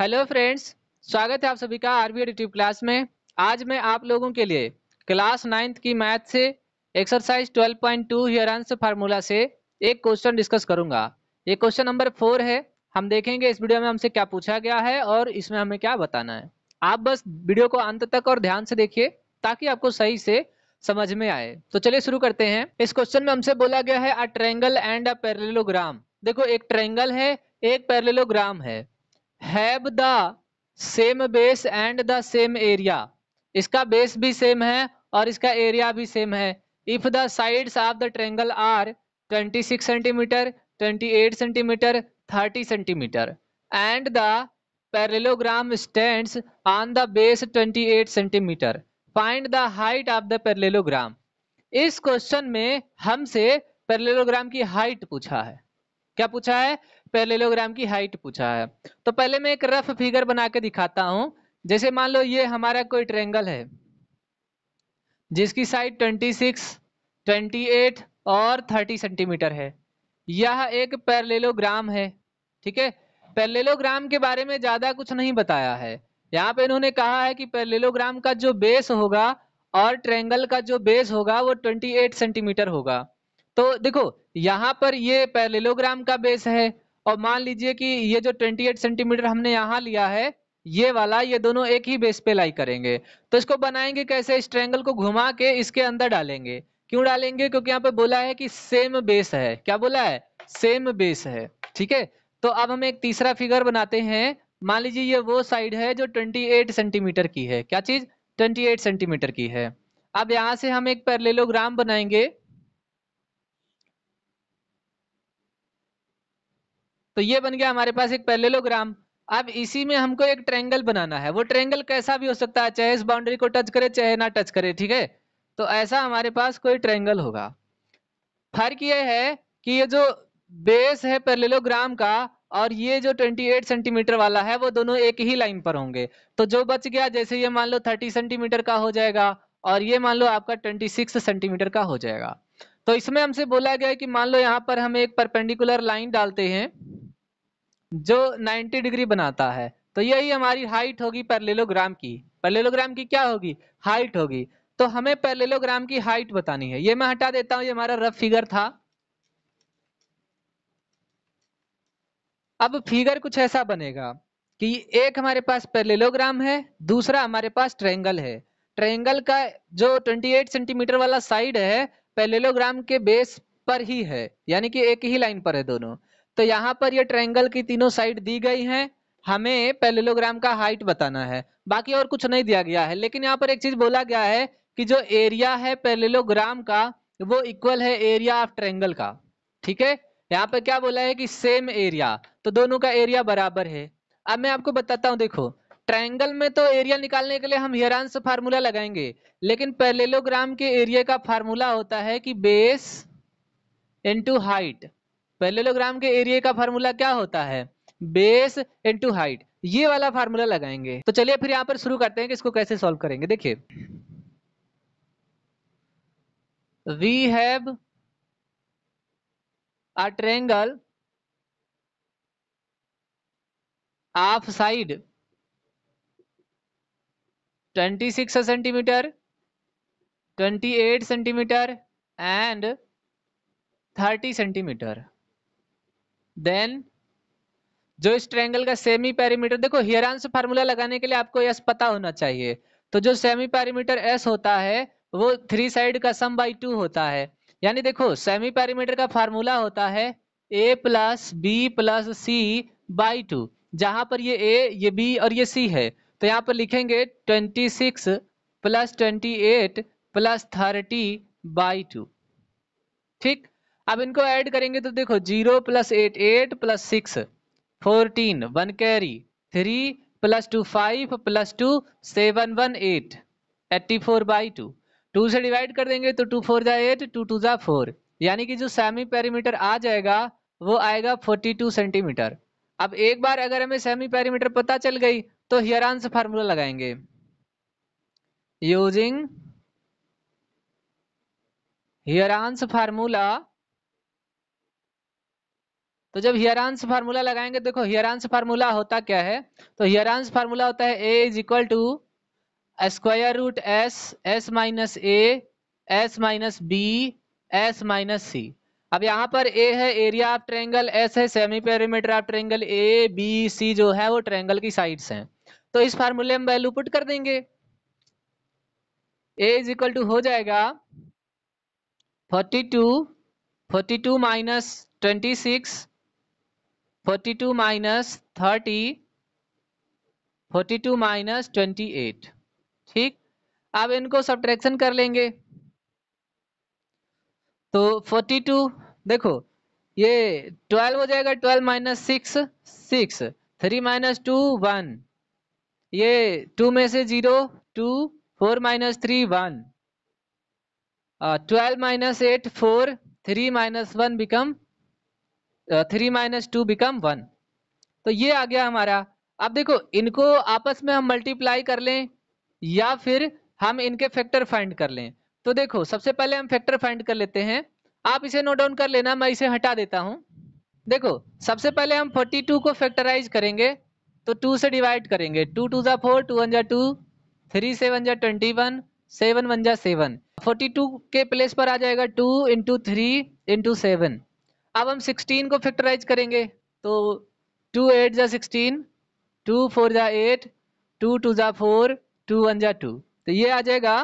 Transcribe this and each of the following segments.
hello friends स्वागत है आप सभी का आरबी एडिटिव क्लास में आज मैं आप लोगों के लिए क्लास नाइन्थ की मैथ से exercise 12.2 point two Heron's formula से एक क्वेश्चन डिस्कस करूंगा ये क्वेश्चन नंबर फोर है हम देखेंगे इस वीडियो में हमसे क्या पूछा गया है और इसमें हमें क्या बताना है आप बस वीडियो को अंत तक और ध्यान से देखिए ताकि आपको सही से समझ में आए तो चलिए शुरू करते हैं इस क्वेश्चन में हमसे बोला गया है अ ट्रेंगल एंड अ पेरेलोग्राम देखो एक ट्रेंगल है एक पेरेलोग्राम है have the same base and the same area इसका बेस भी सेम है और इसका एरिया भी सेम है if the sides of the triangle are 26 centimetre 28 centimetre 30 centimetre and the parallelogram stands on the base 28 centimetre find the height of the parallelogram इस question में हमसे पैरेलोग्राम की हाइट पूछा है क्या पूछा है पैरेलोग्राम की हाइट पूछा है तो पहले मैं एक रफ फिगर बना के दिखाता हूं जैसे मान लो ये हमारा कोई ट्रेंगल है जिसकी साइड 26, 28 और 30 सेंटीमीटर है यह एक पैरेलोग्राम है ठीक है पैरेलोग्राम के बारे में ज्यादा कुछ नहीं बताया है यहाँ पे इन्होंने कहा है कि पैरेलोग्राम का जो बेस होगा और ट्रेंगल का जो बेस होगा वो 28 सेंटीमीटर होगा तो देखो यहाँ पर ये पैरेलोग्राम का बेस है और मान लीजिए कि ये जो 28 सेंटीमीटर हमने यहाँ लिया है ये वाला ये दोनों एक ही बेस पे लाई करेंगे तो इसको बनाएंगे कैसे इस ट्रैंगल को घुमा के इसके अंदर डालेंगे क्यों डालेंगे क्योंकि यहाँ पे बोला है कि सेम बेस है क्या बोला है सेम बेस है ठीक है तो अब हम एक तीसरा फिगर बनाते हैं मान लीजिए ये वो साइड है जो ट्वेंटी सेंटीमीटर की है क्या चीज ट्वेंटी सेंटीमीटर की है अब यहाँ से हम एक पैरलेलोग्राम बनाएंगे तो ये बन गया हमारे पास एक पैलेलोग्राम अब इसी में हमको एक ट्रेंगल बनाना है वो ट्रेंगल कैसा भी हो सकता है चाहे इस बाउंड्री को टच करे चाहे ना टच करे ठीक है तो ऐसा हमारे पास कोई ट्रेंगल होगा फर्क ये है कि ये जो बेस है पैलेलोग्राम का और ये जो 28 सेंटीमीटर वाला है वो दोनों एक ही लाइन पर होंगे तो जो बच गया जैसे ये मान लो 30 सेंटीमीटर का हो जाएगा और ये मान लो आपका 26 सेंटीमीटर का हो जाएगा तो इसमें हमसे बोला गया कि मान लो यहाँ पर हम एक परपेंडिकुलर लाइन डालते हैं जो 90 डिग्री बनाता है तो यही हमारी हाइट होगी पैरेललोग्राम की पैरेललोग्राम की क्या होगी हाइट होगी तो हमें पैरेललोग्राम की हाइट बतानी है ये मैं हटा देता हूं ये हमारा रफ फिगर था अब फिगर कुछ ऐसा बनेगा कि एक हमारे पास पैरेललोग्राम है दूसरा हमारे पास ट्रायंगल है ट्रायंगल का जो 28 सेंटीमीटर वाला साइड है पैरेललोग्राम के बेस पर ही है यानी कि एक ही लाइन पर है दोनों तो यहाँ पर ये ट्रायंगल की तीनों साइड दी गई हैं हमें पेलेलोग्राम का हाइट बताना है बाकी और कुछ नहीं दिया गया है लेकिन यहाँ पर एक चीज बोला गया है कि जो एरिया है पेलेलोग्राम का वो इक्वल है एरिया ऑफ ट्रायंगल का ठीक है यहाँ पर क्या बोला है कि सेम एरिया तो दोनों का एरिया बराबर है अब मैं आपको बताता हूँ देखो ट्रायंगल में तो एरिया निकालने के लिए हम हिरान से फार्मूला लगाएंगे लेकिन पेलेलोग्राम के एरिया का फार्मूला होता है कि बेस इंटू हाइट पैरेललोग्राम के एरिया का फार्मूला क्या होता है बेस इंटू हाइट ये वाला फार्मूला लगाएंगे तो चलिए फिर यहाँ पर शुरू करते हैं कि इसको कैसे सॉल्व करेंगे देखिए we have a triangle of side 26 centimetre 28 centimetre and 30 centimetre then जो इस ट्रायंगल का सेमी पैरिमीटर देखो से फार्मूला लगाने के लिए आपको एस पता होना चाहिए तो जो सेमी पैरिमीटर एस होता है वो थ्री साइड का सम बाई टू होता है यानी देखो सेमी पैरीमीटर का फार्मूला होता है A plus B plus C by two जहां पर ये ए ये बी और ये सी है तो यहाँ पर लिखेंगे twenty six plus twenty eight plus thirty by two ठीक अब इनको ऐड करेंगे तो देखो zero plus eight eight plus six fourteen one carry three plus two five plus two seven one eight eighty four by two two से divide कर देंगे तो टू फोर जा एट टू टू जा फोर यानी कि जो सेमी पैरीमीटर आ जाएगा वो आएगा फोर्टी टू सेंटीमीटर अब एक बार अगर हमें सेमी पैरीमीटर पता चल गई तो हियरांस फार्मूला लगाएंगे यूजिंग हियरांस फार्मूला तो जब हियरांश फार्मूला लगाएंगे देखो हियरांश फार्मूला होता क्या है तो हियरांश फार्मूला होता है A is equal to square root S S minus A S minus B S minus C अब यहाँ पर ए है एरिया ऑफ ट्रेंगल एस है semi perimeter of triangle A B C जो है वो ट्रेंगल की साइड्स हैं तो इस फार्मूले में वैल्यू पुट कर देंगे ए इज इक्वल टू हो जाएगा forty two forty two minus twenty six forty two minus thirty forty two minus twenty eight ठीक अब इनको सब्ट्रैक्शन कर लेंगे तो फोर्टी टू देखो ये ट्वेल्व हो जाएगा twelve minus six six three minus two one ये टू में से zero two four minus three one twelve minus eight four three minus one become three minus two become one तो ये आ गया हमारा अब देखो इनको आपस में हम मल्टीप्लाई कर लें या फिर हम इनके फैक्टर फाइंड कर लें तो देखो सबसे पहले हम फैक्टर फाइंड कर लेते हैं आप इसे नोट डाउन कर लेना मैं इसे हटा देता हूँ देखो सबसे पहले हम 42 को फैक्टराइज करेंगे तो 2 से डिवाइड करेंगे 2 टू ज़ा फोर टू वन जा टू थ्री सेवन जा ट्वेंटी वन सेवन वन जा सेवन फोर्टी टू के प्लेस पर आ जाएगा two into three into seven अब हम 16 को फैक्टराइज करेंगे तो टू एट जा सिक्सटीन टू फोर जा एट टू टू जा फोर टू वन जा टू तो ये आ जाएगा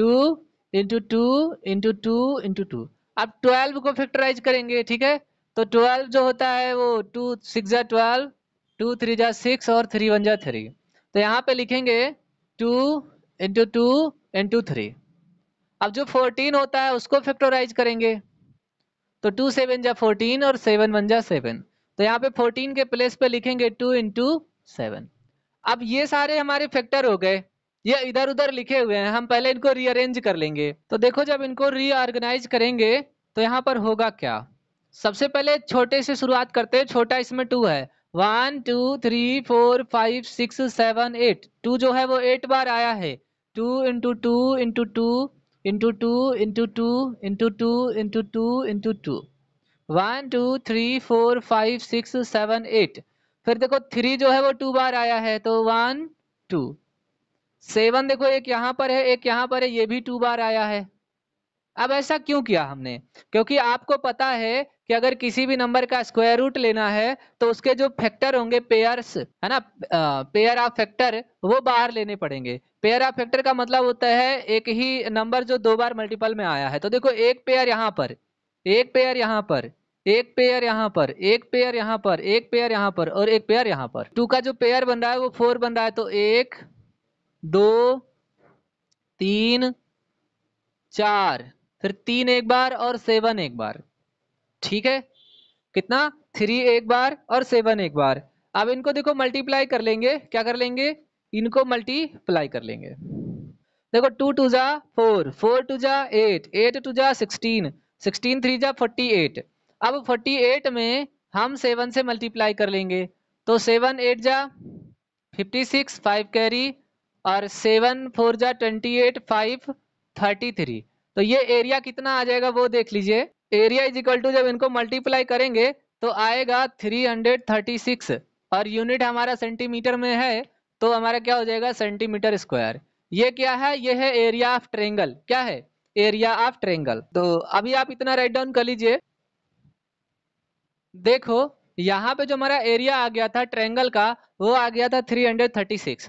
two into two into two into two अब ट्वेल्व को फैक्टराइज करेंगे ठीक है तो ट्वेल्व जो होता है वो टू सिक्स जा ट्वेल्व टू थ्री जा सिक्स और थ्री वन जा थ्री तो यहाँ पे लिखेंगे two into two into three अब जो फोर्टीन होता है उसको फैक्टराइज करेंगे तो टू सेवन जा फोर्टीन और सेवन वन जा सेवन तो यहाँ पे फोर्टीन के प्लेस पे लिखेंगे टू इन टू सेवन अब ये सारे हमारे फैक्टर हो गए ये इधर उधर लिखे हुए हैं हम पहले इनको रीअरेंज कर लेंगे तो देखो जब इनको रीऑर्गेनाइज करेंगे तो यहाँ पर होगा क्या सबसे पहले छोटे से शुरुआत करते हैं छोटा इसमें टू है one two three four five six seven eight two जो है वो एट बार आया है two into two into two into 2 into 2 into 2 into 2 into 2 one two three four five six seven eight फिर देखो थ्री जो है वो टू बार आया है तो वन टू सेवन देखो एक यहां पर है एक यहां पर है ये भी टू बार आया है अब ऐसा क्यों किया हमने क्योंकि आपको पता है कि अगर किसी भी नंबर का स्क्वायर रूट लेना है तो उसके जो फैक्टर होंगे पेयर्स है ना पेयर ऑफ फैक्टर वो बाहर लेने पड़ेंगे पेयर ऑफ फैक्टर का मतलब होता है एक ही नंबर जो दो बार मल्टीपल में आया है तो देखो एक पेयर यहाँ पर एक पेयर यहाँ पर एक पेयर यहाँ पर एक पेयर यहाँ पर एक पेयर यहाँ पर और एक पेयर यहाँ पर टू का जो पेयर बन रहा है वो फोर बन रहा है तो एक दो तीन चार फिर तीन एक बार और सेवन एक बार ठीक है कितना थ्री एक बार और सेवन एक बार अब इनको देखो मल्टीप्लाई कर लेंगे क्या कर लेंगे इनको मल्टीप्लाई कर लेंगे देखो टू टू जा फोर फोर टू जा एट एट टू जा सिक्सटीन सिक्सटीन थ्री जा फोर्टी एट अब फोर्टी एट में हम सेवन से मल्टीप्लाई कर लेंगे तो सेवन एट जा फिफ्टी सिक्स फाइव कैरी और सेवन फोर जा twenty eight five thirty three तो ये एरिया कितना आ जाएगा वो देख लीजिए एरिया इज इक्वल टू जब इनको मल्टीप्लाई करेंगे तो आएगा 336 और यूनिट हमारा सेंटीमीटर में है तो हमारा क्या हो जाएगा सेंटीमीटर स्क्वायर ये क्या है ये है एरिया ऑफ ट्रेंगल क्या है एरिया ऑफ ट्रेंगल तो अभी आप इतना राइट डाउन कर लीजिए देखो यहाँ पे जो हमारा एरिया आ गया था ट्रेंगल का वो आ गया था 336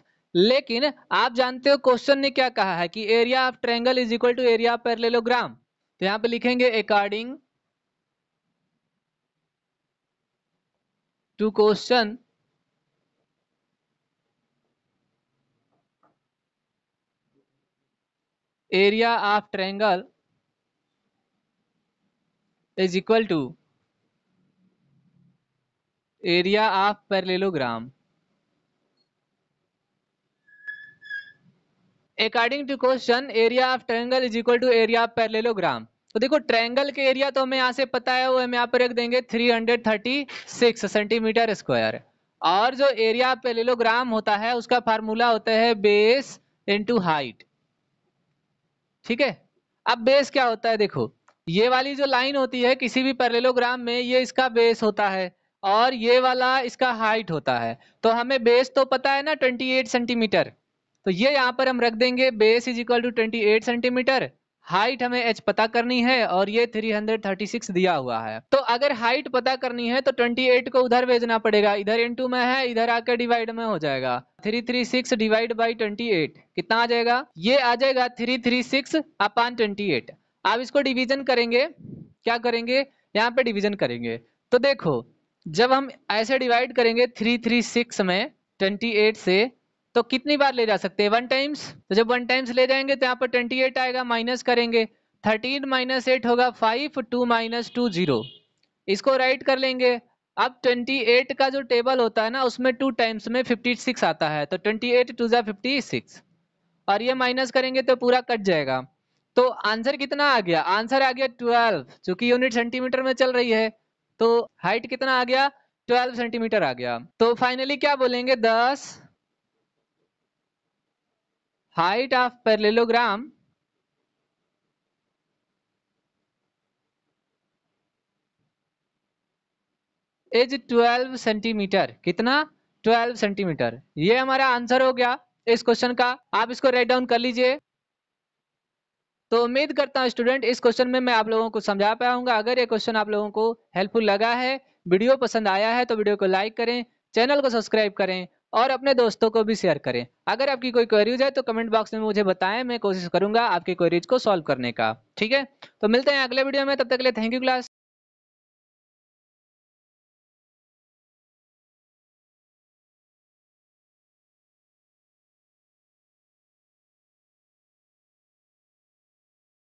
लेकिन आप जानते हो क्वेश्चन ने क्या कहा है कि area of triangle is equal to area of parallelogram तो यहां पे लिखेंगे according to question area of triangle is equal to area of parallelogram according to question area of triangle is equal to area of parallelogram तो देखो triangle के area तो हमें यहाँ से पता है वो हम यहाँ पर रख देंगे 336 सेंटीमीटर स्क्वायर और जो एरिया ऑफ पैरेलोग्राम होता है उसका फार्मूला होता है बेस इंटू हाइट ठीक है अब बेस क्या होता है देखो ये वाली जो लाइन होती है किसी भी पैरेलोग्राम में ये इसका बेस होता है और ये वाला इसका हाइट होता है तो हमें बेस तो पता है ना 28 सेंटीमीटर तो ये यहाँ पर हम रख देंगे base is equal to twenty eight centimetre height हमें एच पता करनी है और ये 336 दिया हुआ है तो अगर हाइट पता करनी है तो 28 को उधर भेजना पड़ेगा इधर इनटू में है इधर आके डिवाइड में हो जाएगा 336 डिवाइड ट्वेंटी एट कितना आ जाएगा ये आ जाएगा 336 अपान एट आप इसको डिवीजन करेंगे क्या करेंगे यहाँ पे डिवीजन करेंगे तो देखो जब हम ऐसे डिवाइड करेंगे सिक्स में एट से तो कितनी बार ले जा सकते हैं वन टाइम्स तो जब वन टाइम्स ले जाएंगे तो यहाँ पर ट्वेंटी एट आएगा माइनस करेंगे थर्टीन माइनस एट होगा five two minus two zero इसको राइट कर लेंगे अब ट्वेंटी एट का जो टेबल होता है ना उसमें टू टाइम्स में सिक्स आता है तो ट्वेंटी एट टू जै फिफ्टी और ये माइनस करेंगे तो पूरा कट जाएगा तो आंसर कितना आ गया आंसर आ गया ट्वेल्व चूंकि यूनिट सेंटीमीटर में चल रही है तो हाइट कितना आ गया ट्वेल्व सेंटीमीटर आ गया तो फाइनली क्या बोलेंगे 10 height of parallelogram is 12 centimetre कितना 12 सेंटीमीटर ये हमारा आंसर हो गया इस क्वेश्चन का आप इसको राइट डाउन कर लीजिए तो उम्मीद करता हूं स्टूडेंट इस क्वेश्चन में मैं आप लोगों को समझा पाऊंगा अगर ये क्वेश्चन आप लोगों को हेल्पफुल लगा है वीडियो पसंद आया है तो वीडियो को लाइक करें चैनल को सब्सक्राइब करें और अपने दोस्तों को भी शेयर करें अगर आपकी कोई क्वेरीज है तो कमेंट बॉक्स में मुझे बताएं मैं कोशिश करूंगा आपकी क्वेरीज को सॉल्व करने का ठीक है तो मिलते हैं अगले वीडियो में तब तक के लिए थैंक यू क्लास